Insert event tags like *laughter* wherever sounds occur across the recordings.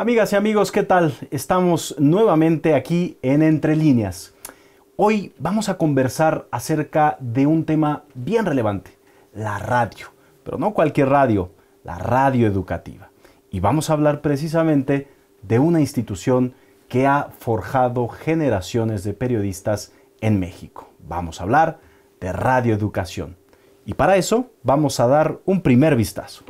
Amigas y amigos, ¿qué tal? Estamos nuevamente aquí en Entre Líneas. Hoy vamos a conversar acerca de un tema bien relevante, la radio, pero no cualquier radio, la radio educativa. Y vamos a hablar precisamente de una institución que ha forjado generaciones de periodistas en México. Vamos a hablar de radioeducación. Y para eso vamos a dar un primer vistazo.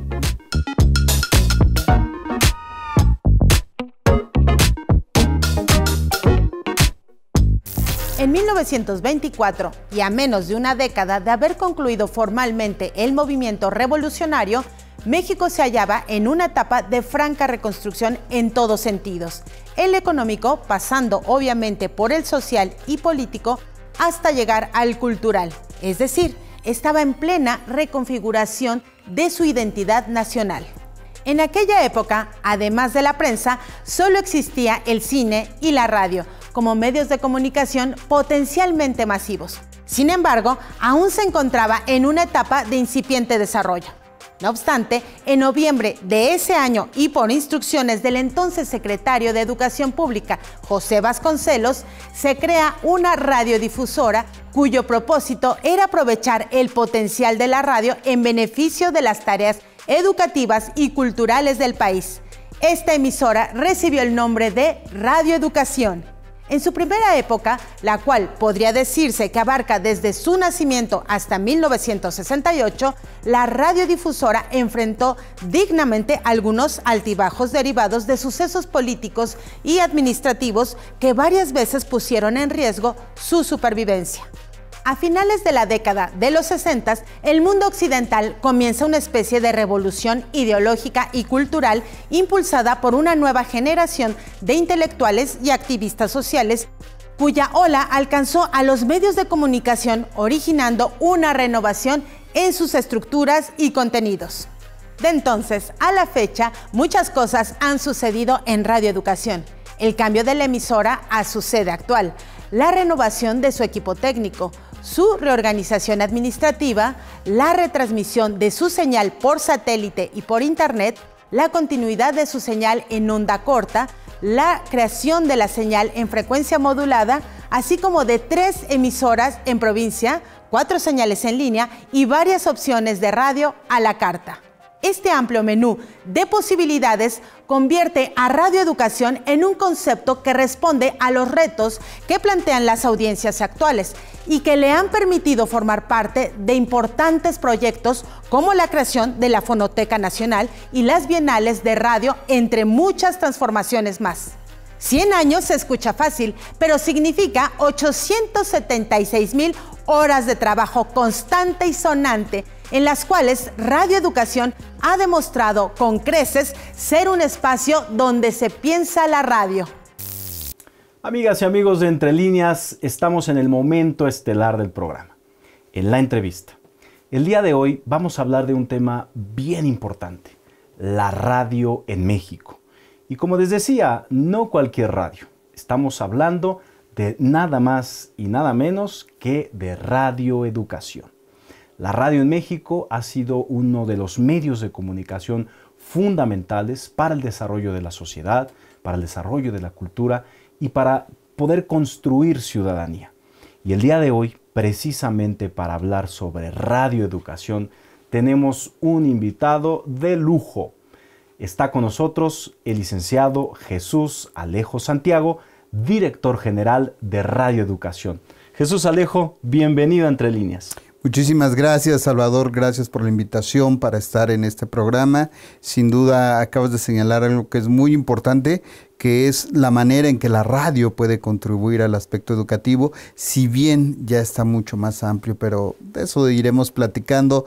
en 1924 y a menos de una década de haber concluido formalmente el movimiento revolucionario, México se hallaba en una etapa de franca reconstrucción en todos sentidos, el económico pasando obviamente por el social y político hasta llegar al cultural, es decir, estaba en plena reconfiguración de su identidad nacional. En aquella época, además de la prensa, solo existía el cine y la radio, como medios de comunicación potencialmente masivos. Sin embargo, aún se encontraba en una etapa de incipiente desarrollo. No obstante, en noviembre de ese año y por instrucciones del entonces secretario de Educación Pública, José Vasconcelos, se crea una radiodifusora cuyo propósito era aprovechar el potencial de la radio en beneficio de las tareas educativas y culturales del país. Esta emisora recibió el nombre de Radio Educación. En su primera época, la cual podría decirse que abarca desde su nacimiento hasta 1968, la radiodifusora enfrentó dignamente algunos altibajos derivados de sucesos políticos y administrativos que varias veces pusieron en riesgo su supervivencia. A finales de la década de los 60, el mundo occidental comienza una especie de revolución ideológica y cultural impulsada por una nueva generación de intelectuales y activistas sociales cuya ola alcanzó a los medios de comunicación originando una renovación en sus estructuras y contenidos. De entonces a la fecha, muchas cosas han sucedido en radioeducación. El cambio de la emisora a su sede actual, la renovación de su equipo técnico, su reorganización administrativa, la retransmisión de su señal por satélite y por Internet, la continuidad de su señal en onda corta, la creación de la señal en frecuencia modulada, así como de tres emisoras en provincia, cuatro señales en línea y varias opciones de radio a la carta este amplio menú de posibilidades convierte a radioeducación en un concepto que responde a los retos que plantean las audiencias actuales y que le han permitido formar parte de importantes proyectos como la creación de la Fonoteca Nacional y las Bienales de Radio, entre muchas transformaciones más. 100 años se escucha fácil, pero significa 876 mil horas de trabajo constante y sonante en las cuales Radio Educación ha demostrado con creces ser un espacio donde se piensa la radio. Amigas y amigos de Entre Líneas, estamos en el momento estelar del programa, en la entrevista. El día de hoy vamos a hablar de un tema bien importante, la radio en México. Y como les decía, no cualquier radio. Estamos hablando de nada más y nada menos que de Radio Educación. La radio en México ha sido uno de los medios de comunicación fundamentales para el desarrollo de la sociedad, para el desarrollo de la cultura y para poder construir ciudadanía. Y el día de hoy, precisamente para hablar sobre radioeducación, tenemos un invitado de lujo. Está con nosotros el licenciado Jesús Alejo Santiago, director general de Radioeducación. Jesús Alejo, bienvenido a Entre Líneas. Muchísimas gracias, Salvador. Gracias por la invitación para estar en este programa. Sin duda, acabas de señalar algo que es muy importante, que es la manera en que la radio puede contribuir al aspecto educativo, si bien ya está mucho más amplio, pero de eso iremos platicando.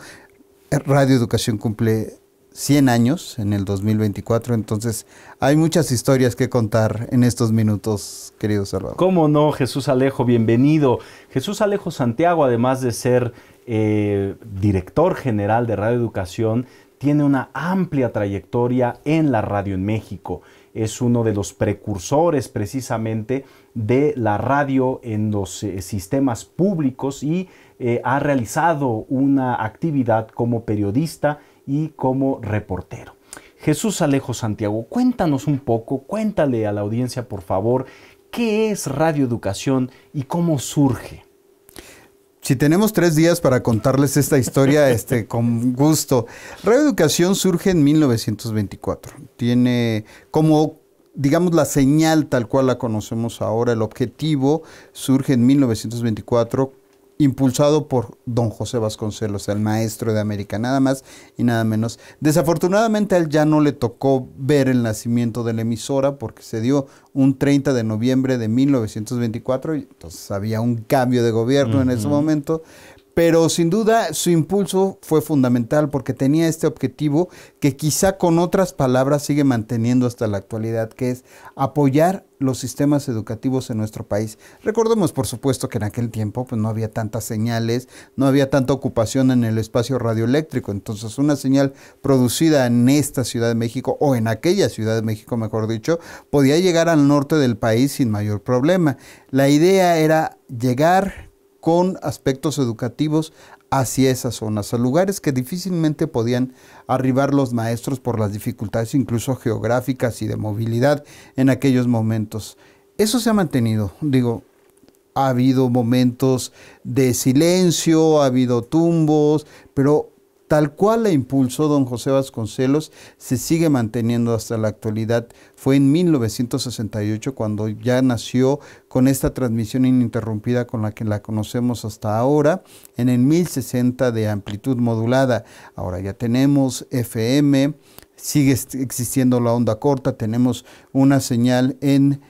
Radio Educación cumple 100 años en el 2024, entonces hay muchas historias que contar en estos minutos, querido Salvador. ¿Cómo no, Jesús Alejo? Bienvenido. Jesús Alejo Santiago, además de ser eh, director general de Radio Educación, tiene una amplia trayectoria en la radio en México. Es uno de los precursores precisamente de la radio en los eh, sistemas públicos y eh, ha realizado una actividad como periodista y como reportero. Jesús Alejo Santiago, cuéntanos un poco, cuéntale a la audiencia por favor, ¿qué es Radio Educación y cómo surge? Si tenemos tres días para contarles esta historia, *laughs* este, con gusto. Reeducación surge en 1924. Tiene como, digamos, la señal tal cual la conocemos ahora, el objetivo surge en 1924 impulsado por don José Vasconcelos, el maestro de América, nada más y nada menos. Desafortunadamente a él ya no le tocó ver el nacimiento de la emisora porque se dio un 30 de noviembre de 1924, y entonces había un cambio de gobierno en ese momento, pero sin duda su impulso fue fundamental porque tenía este objetivo que quizá con otras palabras sigue manteniendo hasta la actualidad, que es apoyar los sistemas educativos en nuestro país. Recordemos, por supuesto, que en aquel tiempo pues, no había tantas señales, no había tanta ocupación en el espacio radioeléctrico. Entonces, una señal producida en esta Ciudad de México, o en aquella Ciudad de México, mejor dicho, podía llegar al norte del país sin mayor problema. La idea era llegar con aspectos educativos hacia esas zonas, a lugares que difícilmente podían arribar los maestros por las dificultades incluso geográficas y de movilidad en aquellos momentos. Eso se ha mantenido, digo, ha habido momentos de silencio, ha habido tumbos, pero tal cual la impulsó don José Vasconcelos, se sigue manteniendo hasta la actualidad. Fue en 1968 cuando ya nació con esta transmisión ininterrumpida con la que la conocemos hasta ahora, en el 1060 de amplitud modulada. Ahora ya tenemos FM, sigue existiendo la onda corta, tenemos una señal en...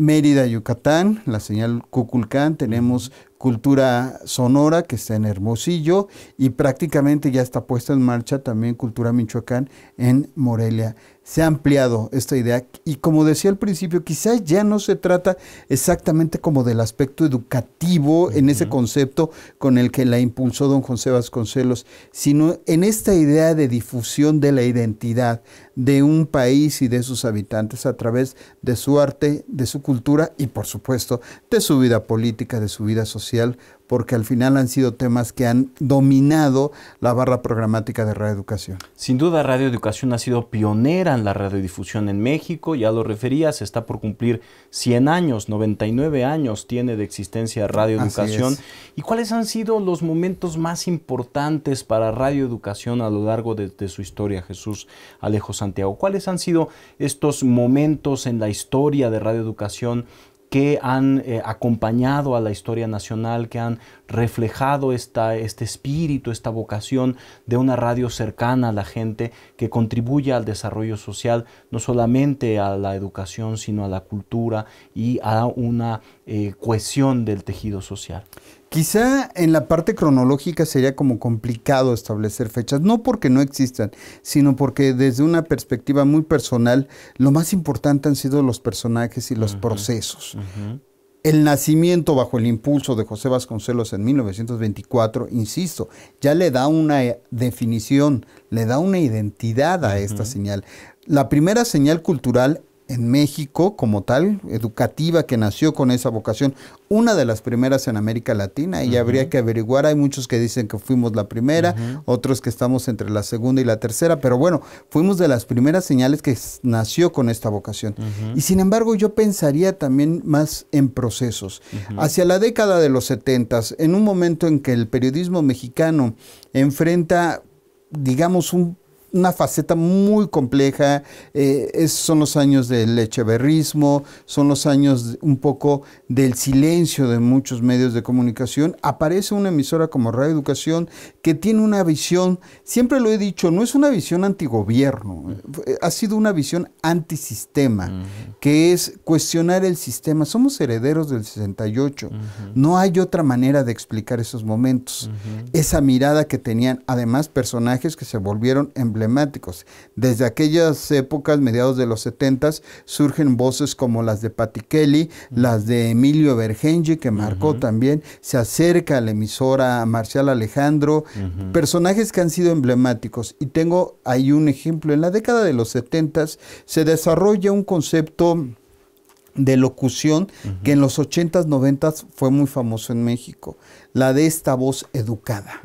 Mérida, Yucatán, la señal Cuculcán, tenemos Cultura Sonora, que está en Hermosillo, y prácticamente ya está puesta en marcha también Cultura Michoacán en Morelia se ha ampliado esta idea y como decía al principio, quizás ya no se trata exactamente como del aspecto educativo en ese concepto con el que la impulsó don José Vasconcelos, sino en esta idea de difusión de la identidad de un país y de sus habitantes a través de su arte, de su cultura y por supuesto de su vida política, de su vida social, porque al final han sido temas que han dominado la barra programática de Radio Educación. Sin duda, Radio Educación ha sido pionera en la radiodifusión en México, ya lo referías, está por cumplir 100 años, 99 años tiene de existencia Radio Educación. ¿Y cuáles han sido los momentos más importantes para Radio Educación a lo largo de, su historia, Jesús Alejo Santiago? ¿Cuáles han sido estos momentos en la historia de Radio Educación? que han eh, acompañado a la historia nacional, que han reflejado este espíritu, esta vocación de una radio cercana a la gente, que contribuye al desarrollo social, no solamente a la educación, sino a la cultura y a una eh, cohesión del tejido social. Quizá en la parte cronológica sería como complicado establecer fechas, no porque no existan, sino porque desde una perspectiva muy personal, lo más importante han sido los personajes y los procesos. El nacimiento bajo el impulso de José Vasconcelos en 1924, insisto, ya le da una eh, definición, le da una identidad a esta señal. La primera señal cultural en México como tal, educativa, que nació con esa vocación, una de las primeras en América Latina, y habría que averiguar, hay muchos que dicen que fuimos la primera, otros que estamos entre la segunda y la tercera, pero bueno, fuimos de las primeras señales que nació con esta vocación. Y sin embargo, yo pensaría también más en procesos. Hacia la década de los 70, en un momento en que el periodismo mexicano enfrenta, digamos, un una faceta muy compleja. Eh, son los años del echeverrismo, son los años un poco del silencio de muchos medios de comunicación. Aparece una emisora como Radio Educación que tiene una visión, siempre lo he dicho, no es una visión antigobierno, eh, ha sido una visión antisistema, que es cuestionar el sistema. Somos herederos del 68, no hay otra manera de explicar esos momentos. Esa mirada que tenían, además, personajes que se volvieron en emblemáticos. Desde aquellas épocas, mediados de los 70, surgen voces como las de Patti Kelly, mm. las de Emilio Bergenji, que marcó también, se acerca a la emisora Marcial Alejandro, personajes que han sido emblemáticos. Y tengo ahí un ejemplo. En la década de los 70 se desarrolla un concepto de locución que en los 80s, 90s fue muy famoso en México, la de esta voz educada.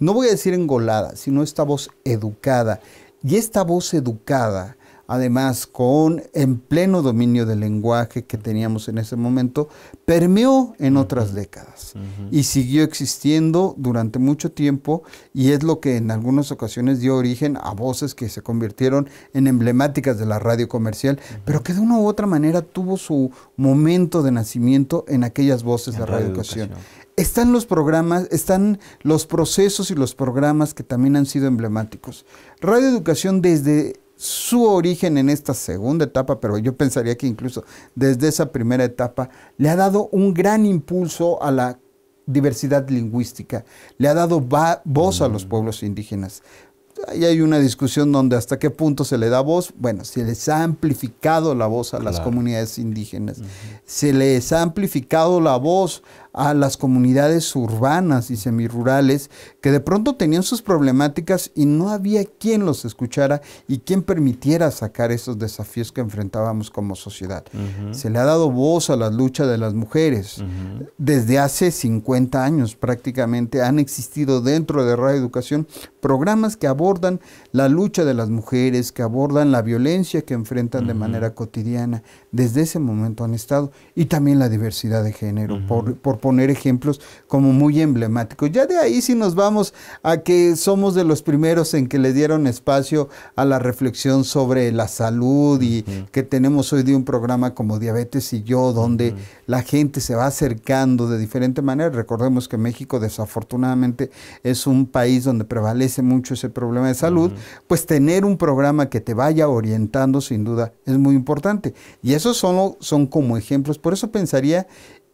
No voy a decir engolada, sino esta voz educada. Y esta voz educada además con en pleno dominio del lenguaje que teníamos en ese momento, permeó en otras décadas y siguió existiendo durante mucho tiempo y es lo que en algunas ocasiones dio origen a voces que se convirtieron en emblemáticas de la radio comercial, pero que de una u otra manera tuvo su momento de nacimiento en aquellas voces de radio educación. Están los programas, están los procesos y los programas que también han sido emblemáticos. Radio Educación desde su origen en esta segunda etapa, pero yo pensaría que incluso desde esa primera etapa le ha dado un gran impulso a la diversidad lingüística, le ha dado voz a los mm. pueblos indígenas. Ahí hay una discusión donde hasta qué punto se le da voz. Bueno, se les ha amplificado la voz a las comunidades indígenas, se les ha amplificado la voz a las comunidades urbanas y semirurales que de pronto tenían sus problemáticas y no había quien los escuchara y quien permitiera sacar esos desafíos que enfrentábamos como sociedad. Se le ha dado voz a la lucha de las mujeres. Desde hace 50 años prácticamente han existido dentro de Radio Educación programas que abordan la lucha de las mujeres, que abordan la violencia que enfrentan de manera cotidiana. Desde ese momento han estado y también la diversidad de género por, por poner ejemplos como muy emblemáticos. Ya de ahí si nos vamos a que somos de los primeros en que le dieron espacio a la reflexión sobre la salud y que tenemos hoy de un programa como Diabetes y yo, donde la gente se va acercando de diferente manera. Recordemos que México desafortunadamente es un país donde prevalece mucho ese problema de salud, pues tener un programa que te vaya orientando sin duda es muy importante. Y esos son, son como ejemplos. Por eso pensaría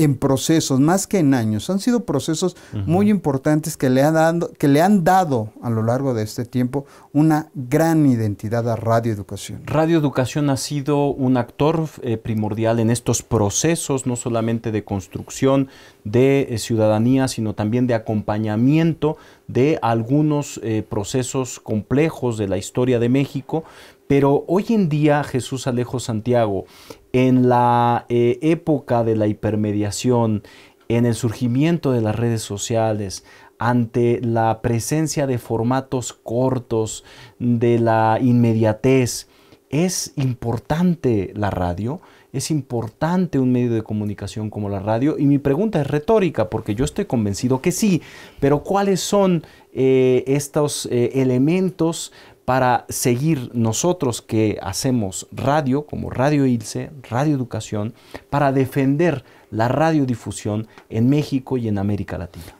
en procesos, más que en años. Han sido procesos muy importantes que le, han dado, que le han dado a lo largo de este tiempo una gran identidad a Radio Educación. Radio Educación ha sido un actor eh, primordial en estos procesos, no solamente de construcción de eh, ciudadanía, sino también de acompañamiento de algunos eh, procesos complejos de la historia de México. Pero hoy en día, Jesús Alejo Santiago, en la eh, época de la hipermediación, en el surgimiento de las redes sociales, ante la presencia de formatos cortos, de la inmediatez, es importante la radio, es importante un medio de comunicación como la radio. Y mi pregunta es retórica, porque yo estoy convencido que sí, pero ¿cuáles son eh, estos eh, elementos para seguir nosotros que hacemos radio, como Radio ILSE, Radio Educación, para defender la radiodifusión en México y en América Latina.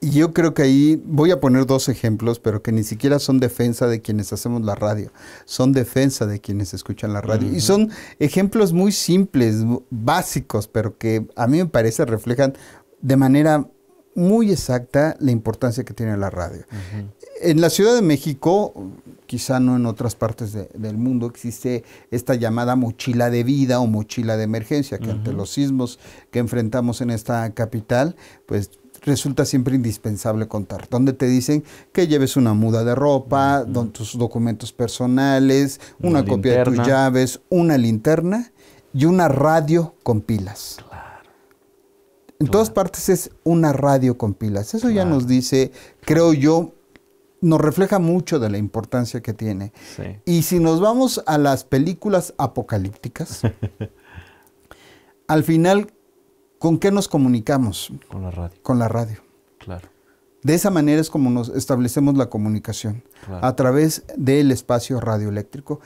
Y yo creo que ahí voy a poner dos ejemplos, pero que ni siquiera son defensa de quienes hacemos la radio, son defensa de quienes escuchan la radio. Y son ejemplos muy simples, básicos, pero que a mí me parece reflejan de manera muy exacta la importancia que tiene la radio en la Ciudad de México, quizá no en otras partes del mundo, existe esta llamada mochila de vida o mochila de emergencia, que ante los sismos que enfrentamos en esta capital, pues resulta siempre indispensable contar, donde te dicen que lleves una muda de ropa, tus documentos personales, una, copia de tus llaves, una linterna y una radio con pilas. Claro. En todas partes es una radio con pilas. Eso ya nos dice, creo yo, nos refleja mucho de la importancia que tiene. Y si nos vamos a las películas apocalípticas, *laughs* al final, ¿con qué nos comunicamos? Con la radio. Con la radio. Claro. De esa manera es como nos establecemos la comunicación, a través del espacio radioeléctrico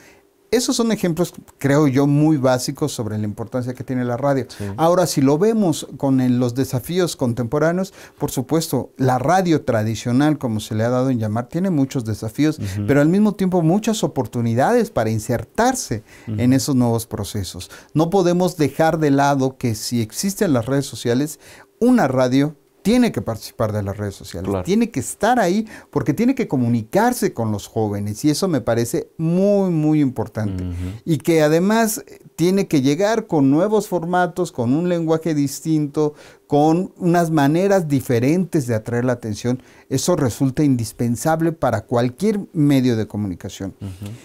esos son ejemplos, creo yo, muy básicos sobre la importancia que tiene la radio. Ahora, si lo vemos con los desafíos contemporáneos, por supuesto, la radio tradicional, como se le ha dado en llamar, tiene muchos desafíos, pero al mismo tiempo muchas oportunidades para insertarse en esos nuevos procesos. No podemos dejar de lado que si existen las redes sociales, una radio tiene que participar de las redes sociales, tiene que estar ahí porque tiene que comunicarse con los jóvenes y eso me parece muy, muy importante. Y que además eh, tiene que llegar con nuevos formatos, con un lenguaje distinto, con unas maneras diferentes de atraer la atención, eso resulta indispensable para cualquier medio de comunicación.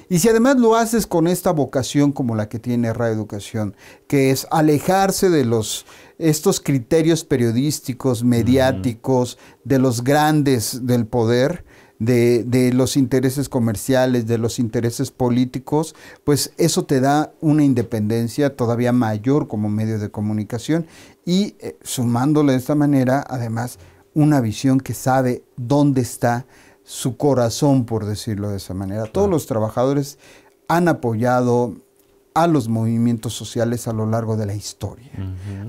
Y si además lo haces con esta vocación como la que tiene Radio Educación, que es alejarse de estos criterios periodísticos, mediáticos, de los grandes del poder, de, de, los intereses comerciales, de los intereses políticos, pues eso te da una independencia todavía mayor como medio de comunicación y eh, sumándole de esta manera, además, una visión que sabe dónde está su corazón, por decirlo de esa manera. Todos los trabajadores han apoyado a los movimientos sociales a lo largo de la historia,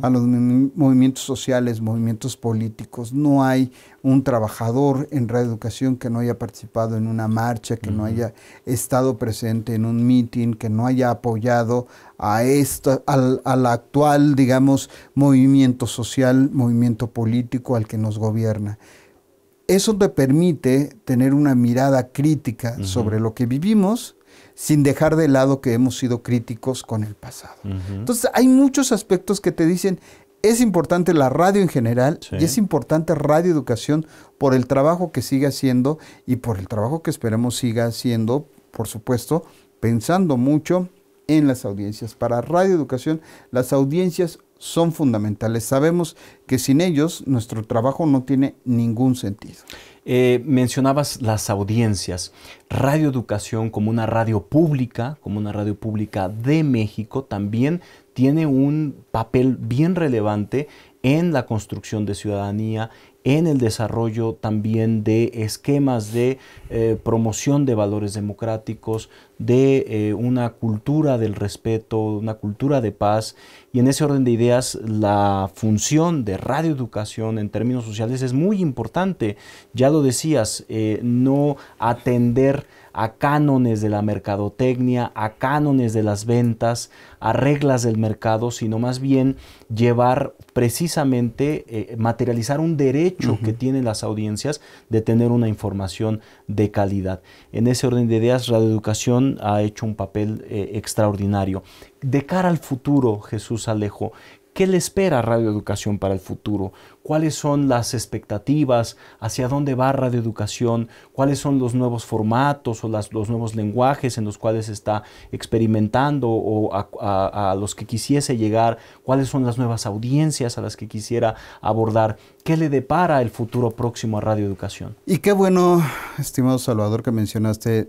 a los movimientos sociales, movimientos políticos. No hay un trabajador en reeducación que no haya participado en una marcha, que no haya estado presente en un meeting, que no haya apoyado a esta, al, al actual, digamos, movimiento social, movimiento político al que nos gobierna eso te permite tener una mirada crítica sobre lo que vivimos sin dejar de lado que hemos sido críticos con el pasado. Entonces, hay muchos aspectos que te dicen, es importante la radio en general y es importante Radio Educación por el trabajo que sigue haciendo y por el trabajo que esperemos siga haciendo, por supuesto, pensando mucho en las audiencias. Para Radio Educación, las audiencias son fundamentales. Sabemos que sin ellos nuestro trabajo no tiene ningún sentido. Eh, mencionabas las audiencias. Radio Educación como una radio pública, como una radio pública de México, también tiene un papel bien relevante en la construcción de ciudadanía, en el desarrollo también de esquemas de eh, promoción de valores democráticos, de eh, una cultura del respeto, una cultura de paz. Y en ese orden de ideas, la función de radioeducación en términos sociales es muy importante. Ya lo decías, eh, no atender a cánones de la mercadotecnia, a cánones de las ventas, a reglas del mercado, sino más bien llevar precisamente, eh, materializar un derecho que tienen las audiencias de tener una información de calidad. En ese orden de ideas, Educación ha hecho un papel eh, extraordinario. De cara al futuro, Jesús Alejo, ¿Qué le espera Radio Educación para el futuro? ¿Cuáles son las expectativas? ¿Hacia dónde va Radio Educación? ¿Cuáles son los nuevos formatos o los nuevos lenguajes en los cuales está experimentando o a, los que quisiese llegar? ¿Cuáles son las nuevas audiencias a las que quisiera abordar? ¿Qué le depara el futuro próximo a Radio Educación? Y qué bueno, estimado Salvador, que mencionaste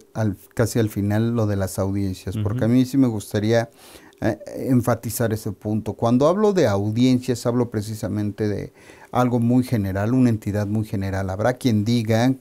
casi al final lo de las audiencias, porque a mí sí me gustaría eh, enfatizar ese punto. Cuando hablo de audiencias, hablo precisamente de algo muy general, una entidad muy general. Habrá quien diga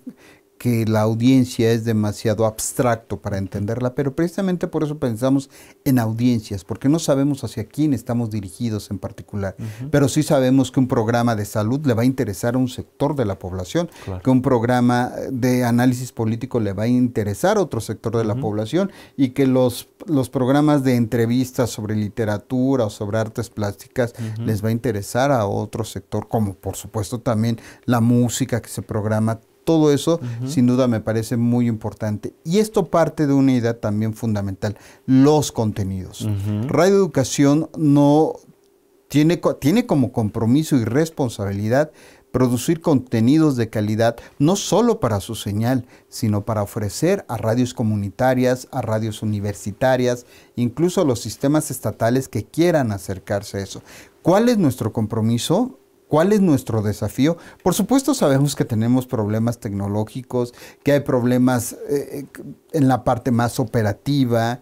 que la audiencia es demasiado abstracto para entenderla, pero precisamente por eso pensamos en audiencias, porque no sabemos hacia quién estamos dirigidos en particular, pero sí sabemos que un programa de salud le va a interesar a un sector de la población, que un programa de análisis político le va a interesar a otro sector de la población y que los, los programas de entrevistas sobre literatura o sobre artes plásticas les va a interesar a otro sector, como por supuesto también la música que se programa todo eso sin duda me parece muy importante. Y esto parte de una idea también fundamental, los contenidos. Radio Educación no tiene, tiene como compromiso y responsabilidad producir contenidos de calidad no solo para su señal, sino para ofrecer a radios comunitarias, a radios universitarias, incluso a los sistemas estatales que quieran acercarse a eso. ¿Cuál es nuestro compromiso? ¿Cuál es nuestro desafío? Por supuesto sabemos que tenemos problemas tecnológicos, que hay problemas eh, eh, en la parte más operativa,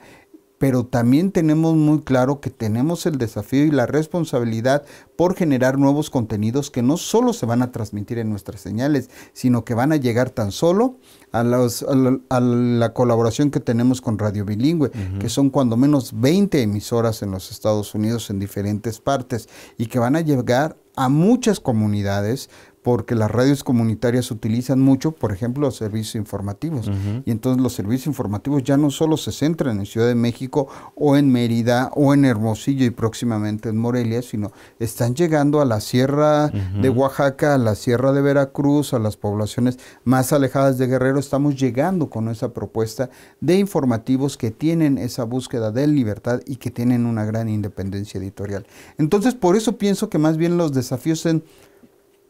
pero también tenemos muy claro que tenemos el desafío y la responsabilidad por generar nuevos contenidos que no solo se van a transmitir en nuestras señales, sino que van a llegar tan solo a, la, colaboración que tenemos con Radio Bilingüe, que son cuando menos 20 emisoras en los Estados Unidos en diferentes partes y que van a llegar a muchas comunidades porque las radios comunitarias utilizan mucho, por ejemplo, los servicios informativos. Y entonces los servicios informativos ya no solo se centran en Ciudad de México o en Mérida o en Hermosillo y próximamente en Morelia, sino están llegando a la sierra de Oaxaca, a la sierra de Veracruz, a las poblaciones más alejadas de Guerrero. Estamos llegando con esa propuesta de informativos que tienen esa búsqueda de libertad y que tienen una gran independencia editorial. Entonces, por eso pienso que más bien los desafíos en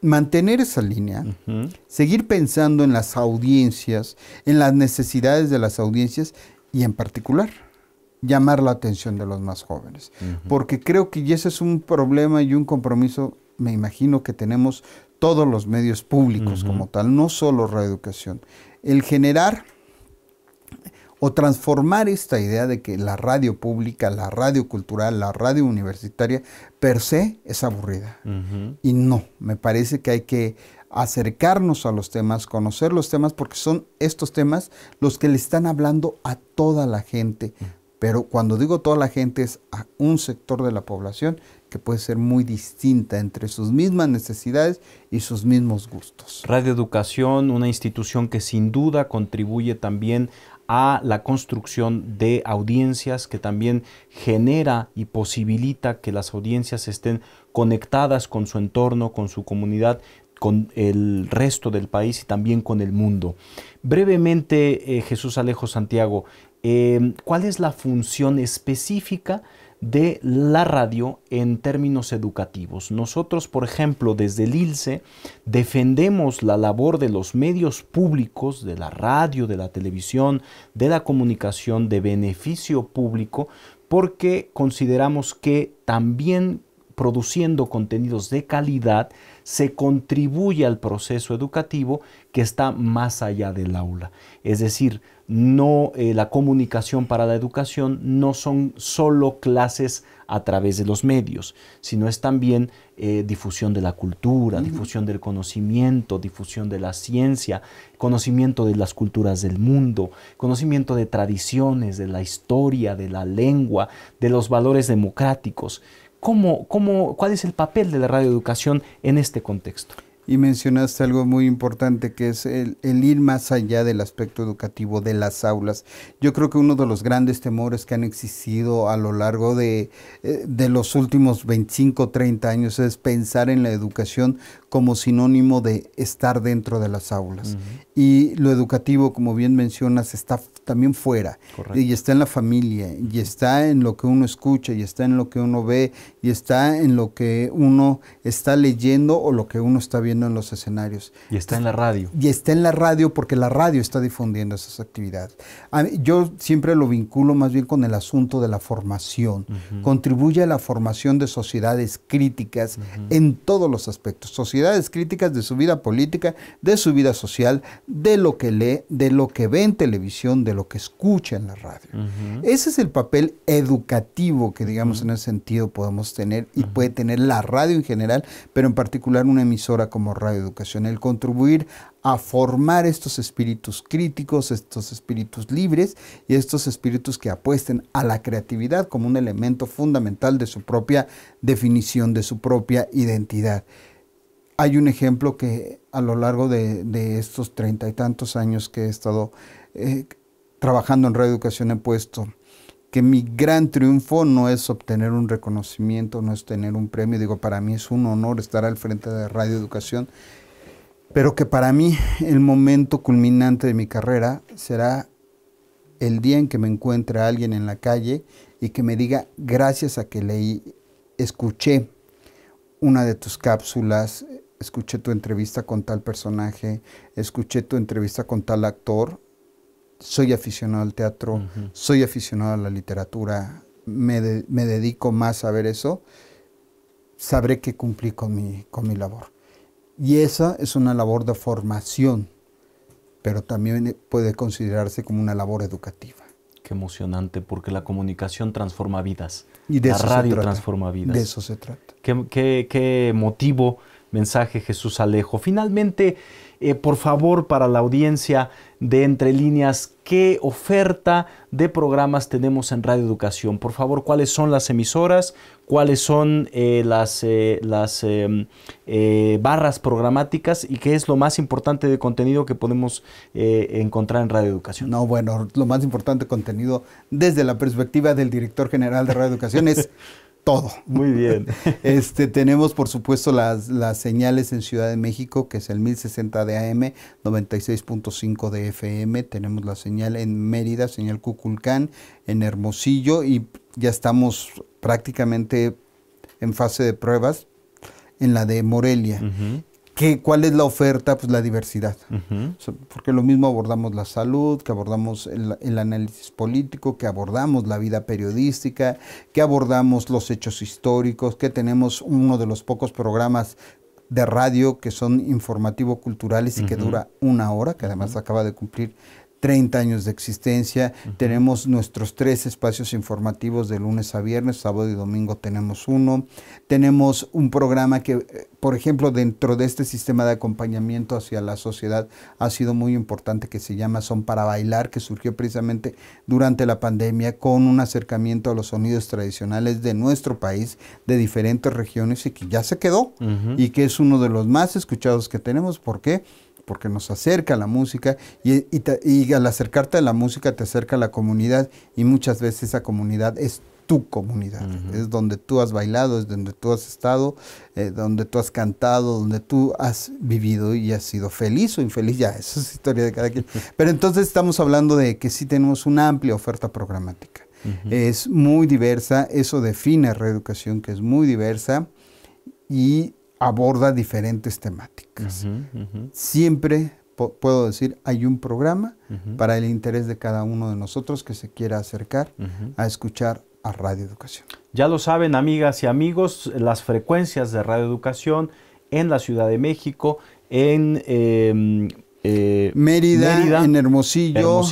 mantener esa línea, seguir pensando en las audiencias, en las necesidades de las audiencias y en particular llamar la atención de los más jóvenes. Porque creo que ese es un problema y un compromiso, me imagino que tenemos todos los medios públicos como tal, no solo reeducación. El generar o transformar esta idea de que la radio pública, la radio cultural, la radio universitaria per se es aburrida. Y no, me parece que hay que acercarnos a los temas, conocer los temas, porque son estos temas los que le están hablando a toda la gente. Mm. Pero cuando digo toda la gente es a un sector de la población que puede ser muy distinta entre sus mismas necesidades y sus mismos gustos. Radio Educación, una institución que sin duda contribuye también a la construcción de audiencias, que también genera y posibilita que las audiencias estén conectadas con su entorno, con su comunidad, con el resto del país y también con el mundo. Brevemente, eh, Jesús Alejo Santiago, eh, ¿cuál es la función específica de la radio en términos educativos. Nosotros, por ejemplo, desde el ILCE defendemos la labor de los medios públicos, de la radio, de la televisión, de la comunicación de beneficio público, porque consideramos que también produciendo contenidos de calidad se contribuye al proceso educativo que está más allá del aula. Es decir, no eh, la comunicación para la educación no son solo clases a través de los medios, sino es también eh, difusión de la cultura, difusión del conocimiento, difusión de la ciencia, conocimiento de las culturas del mundo, conocimiento de tradiciones, de la historia, de la lengua, de los valores democráticos. ¿Cómo, cuál es el papel de la radioeducación en este contexto? y mencionaste algo muy importante que es el, ir más allá del aspecto educativo de las aulas. Yo creo que uno de los grandes temores que han existido a lo largo de, eh, los últimos 25, 30 años es pensar en la educación como sinónimo de estar dentro de las aulas. Y lo educativo, como bien mencionas, está también fuera. Y está en la familia, y está en lo que uno escucha, y está en lo que uno ve, y está en lo que uno está leyendo o lo que uno está viendo en los escenarios. Y está en la radio. Y está en la radio porque la radio está difundiendo esas actividades. yo siempre lo vinculo más bien con el asunto de la formación. Contribuye a la formación de sociedades críticas en todos los aspectos. Sociedades críticas de su vida política, de su vida social, de lo que lee, de lo que ve en televisión, de lo que escucha en la radio. Ese es el papel educativo que, digamos, en ese sentido podemos tener y puede tener la radio en general, pero en particular una emisora como Radioeducación el contribuir a formar estos espíritus críticos, estos espíritus libres y estos espíritus que apuesten a la creatividad como un elemento fundamental de su propia definición, de su propia identidad. Hay un ejemplo que a lo largo de, estos treinta y tantos años que he estado eh, trabajando en reeducación he puesto que mi gran triunfo no es obtener un reconocimiento, no es tener un premio. Digo, para mí es un honor estar al frente de Radio Educación, pero que para mí el momento culminante de mi carrera será el día en que me encuentre alguien en la calle y que me diga, gracias a que leí, escuché una de tus cápsulas, escuché tu entrevista con tal personaje, escuché tu entrevista con tal actor, soy aficionado al teatro, soy aficionado a la literatura, me, dedico más a ver eso, sabré que cumplí con mi, con mi labor. Y esa es una labor de formación, pero también puede considerarse como una labor educativa. Qué emocionante, porque la comunicación transforma vidas. Y de eso radio se trata. transforma vidas. De eso se trata. Qué, qué, qué motivo, mensaje Jesús Alejo. Finalmente, eh, por favor, para la audiencia de Entre Líneas, ¿qué oferta de programas tenemos en Radio Educación? Por favor, ¿cuáles son las emisoras? ¿Cuáles son eh, las, eh, las em, barras programáticas? ¿Y qué es lo más importante de contenido que podemos encontrar en Radio Educación? No, bueno, lo más importante de contenido desde la perspectiva del director general de Radio Educación es *laughs* todo. Muy bien. *laughs* este, tenemos, por supuesto, las, señales en Ciudad de México, que es el 1060 de AM, 96.5 de FM. Tenemos la señal en Mérida, señal Cuculcán, en Hermosillo, y ya estamos prácticamente en fase de pruebas en la de Morelia. ¿Cuál es la oferta? Pues la diversidad. porque lo mismo abordamos la salud, que abordamos el, análisis político, que abordamos la vida periodística, que abordamos los hechos históricos, que tenemos uno de los pocos programas de radio que son informativo-culturales y que dura una hora, que además acaba de cumplir 30 años de existencia. Tenemos nuestros tres espacios informativos de lunes a viernes, sábado y domingo tenemos uno. Tenemos un programa que, eh, por ejemplo, dentro de este sistema de acompañamiento hacia la sociedad ha sido muy importante que se llama Son para Bailar, que surgió precisamente durante la pandemia con un acercamiento a los sonidos tradicionales de nuestro país, de diferentes regiones y que ya se quedó y que es uno de los más escuchados que tenemos. ¿Por qué? porque nos acerca la música y, al acercarte a la música te acerca a la comunidad y muchas veces esa comunidad es tu comunidad, es donde tú has bailado, es donde tú has estado, eh, donde tú has cantado, donde tú has vivido y has sido feliz o infeliz, ya, eso es historia de cada quien. *laughs* Pero entonces estamos hablando de que sí tenemos una amplia oferta programática. Es muy diversa, eso define reeducación que es muy diversa y aborda diferentes temáticas. Siempre puedo decir, hay un programa para el interés de cada uno de nosotros que se quiera acercar a escuchar a Radio Educación. Ya lo saben, amigas y amigos, las frecuencias de Radio Educación en la Ciudad de México, en em, eh, Mérida, en Hermosillo,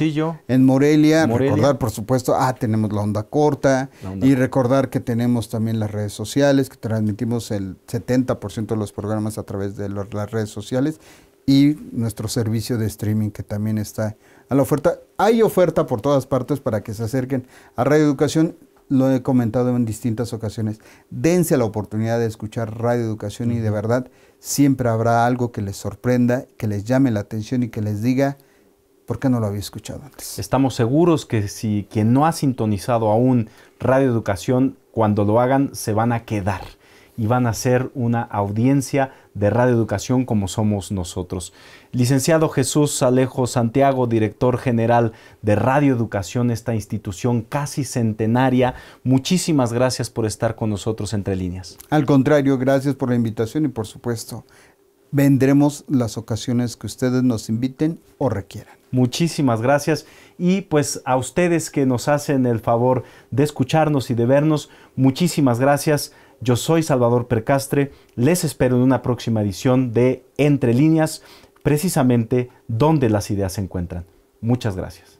en Morelia, recordar por supuesto, ah, tenemos la onda corta y recordar que tenemos también las redes sociales, que transmitimos el 70% de los programas a través de las redes sociales y nuestro servicio de streaming que también está a la oferta. Hay oferta por todas partes para que se acerquen a Radio Educación lo he comentado en distintas ocasiones, dense la oportunidad de escuchar Radio Educación y de verdad siempre habrá algo que les sorprenda, que les llame la atención y que les diga, ¿por qué no lo había escuchado antes? Estamos seguros que si quien no ha sintonizado aún Radio Educación, cuando lo hagan se van a quedar y van a ser una audiencia de Radio Educación como somos nosotros. Licenciado Jesús Alejo Santiago, director general de Radio Educación, esta institución casi centenaria, muchísimas gracias por estar con nosotros entre líneas. Al contrario, gracias por la invitación y por supuesto, vendremos las ocasiones que ustedes nos inviten o requieran. Muchísimas gracias y pues a ustedes que nos hacen el favor de escucharnos y de vernos, muchísimas gracias. Yo soy Salvador Percastre, les espero en una próxima edición de Entre líneas, precisamente donde las ideas se encuentran. Muchas gracias.